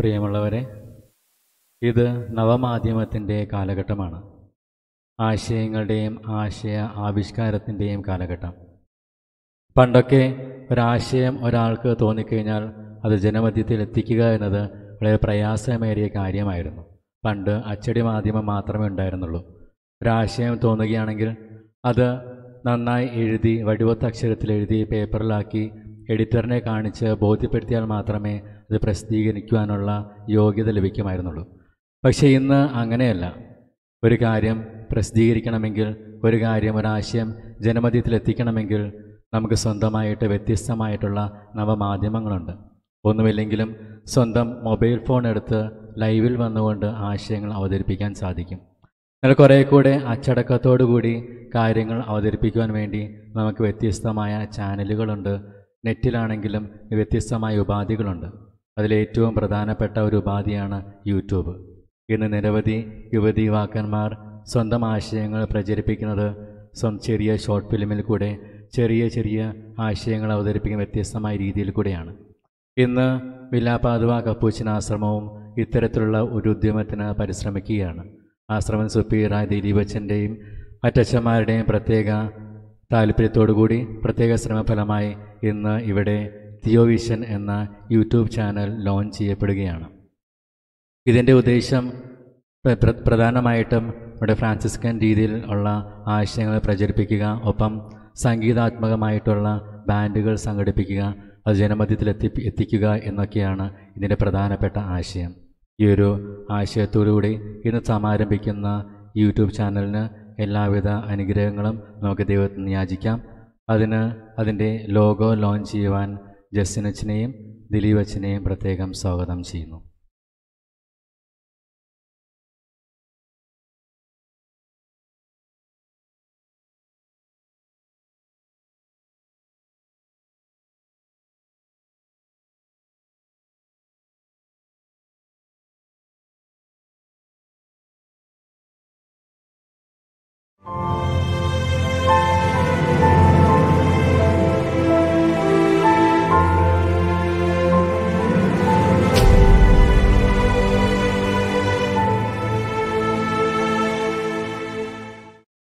പ്രിയമുള്ളവരെ ഇത് നവമാധ്യമത്തിൻ്റെ കാലഘട്ടമാണ് ആശയങ്ങളുടെയും ആശയ ആവിഷ്കാരത്തിൻ്റെയും കാലഘട്ടം പണ്ടൊക്കെ ഒരാശയം ഒരാൾക്ക് തോന്നിക്കഴിഞ്ഞാൽ അത് ജനമധ്യത്തിൽ എത്തിക്കുക എന്നത് വളരെ പ്രയാസമേറിയ കാര്യമായിരുന്നു പണ്ട് അച്ചടി മാധ്യമം മാത്രമേ ഉണ്ടായിരുന്നുള്ളൂ ഒരാശയം തോന്നുകയാണെങ്കിൽ അത് നന്നായി എഴുതി വടിവത്ത് അക്ഷരത്തിൽ എഴുതി പേപ്പറിലാക്കി എഡിറ്ററിനെ കാണിച്ച് ബോധ്യപ്പെടുത്തിയാൽ മാത്രമേ അത് പ്രസിദ്ധീകരിക്കുവാനുള്ള യോഗ്യത ലഭിക്കുമായിരുന്നുള്ളൂ പക്ഷേ ഇന്ന് അങ്ങനെയല്ല ഒരു കാര്യം പ്രസിദ്ധീകരിക്കണമെങ്കിൽ ഒരു കാര്യം ഒരാശയം ജനമധ്യത്തിലെത്തിക്കണമെങ്കിൽ നമുക്ക് സ്വന്തമായിട്ട് വ്യത്യസ്തമായിട്ടുള്ള നവമാധ്യമങ്ങളുണ്ട് ഒന്നുമില്ലെങ്കിലും സ്വന്തം മൊബൈൽ ഫോൺ എടുത്ത് ലൈവിൽ വന്നുകൊണ്ട് ആശയങ്ങൾ അവതരിപ്പിക്കാൻ സാധിക്കും എന്നാൽ കുറേ കൂടെ അച്ചടക്കത്തോടുകൂടി കാര്യങ്ങൾ അവതരിപ്പിക്കുവാൻ വേണ്ടി നമുക്ക് വ്യത്യസ്തമായ ചാനലുകളുണ്ട് നെറ്റിലാണെങ്കിലും വ്യത്യസ്തമായ ഉപാധികളുണ്ട് അതിലേറ്റവും പ്രധാനപ്പെട്ട ഒരു ഉപാധിയാണ് യൂട്യൂബ് ഇന്ന് നിരവധി യുവതി യുവാക്കന്മാർ സ്വന്തം ആശയങ്ങൾ പ്രചരിപ്പിക്കുന്നത് സ്വന്തം ചെറിയ ഷോർട്ട് ഫിലിമിൽ കൂടെ ചെറിയ ചെറിയ ആശയങ്ങൾ അവതരിപ്പിക്കുന്ന വ്യത്യസ്തമായ രീതിയിൽ കൂടെയാണ് ഇന്ന് വിലാപാതുവ കപ്പൂച്ചിന് ആശ്രമവും ഇത്തരത്തിലുള്ള ഒരു ഉദ്യമത്തിന് പരിശ്രമിക്കുകയാണ് ആശ്രമം സുപ്പീറായ ദിലീപച്ചൻ്റെയും മറ്റച്ഛന്മാരുടെയും പ്രത്യേക കൂടി പ്രത്യേക ശ്രമഫലമായി ഇന്ന് ഇവിടെ തിയോവിഷൻ എന്ന യൂട്യൂബ് ചാനൽ ലോഞ്ച് ചെയ്യപ്പെടുകയാണ് ഇതിൻ്റെ ഉദ്ദേശം പ്രധാനമായിട്ടും ഇവിടെ ഫ്രാൻസിസ്കൻ രീതിയിൽ ഉള്ള ആശയങ്ങൾ പ്രചരിപ്പിക്കുക ഒപ്പം സംഗീതാത്മകമായിട്ടുള്ള ബാൻഡുകൾ സംഘടിപ്പിക്കുക അത് ജനമധ്യത്തിൽ എത്തി എത്തിക്കുക എന്നൊക്കെയാണ് ഇതിൻ്റെ പ്രധാനപ്പെട്ട ആശയം ഈ ഒരു ആശയത്തോടുകൂടി ഇന്ന് സമാരംഭിക്കുന്ന യൂട്യൂബ് ചാനലിന് എല്ലാവിധ അനുഗ്രഹങ്ങളും നമുക്ക് ദൈവത്തിന് യാചിക്കാം അതിന് അതിൻ്റെ ലോഗോ ലോഞ്ച് ചെയ്യുവാൻ ജസ്സിനച്ചനെയും ദിലീപച്ചനെയും പ്രത്യേകം സ്വാഗതം ചെയ്യുന്നു